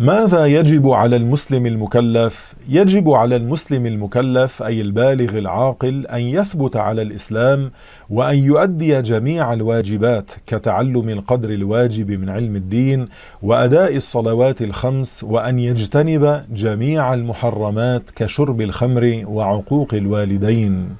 ماذا يجب على المسلم المكلف؟ يجب على المسلم المكلف أي البالغ العاقل أن يثبت على الإسلام وأن يؤدي جميع الواجبات كتعلم القدر الواجب من علم الدين وأداء الصلوات الخمس وأن يجتنب جميع المحرمات كشرب الخمر وعقوق الوالدين.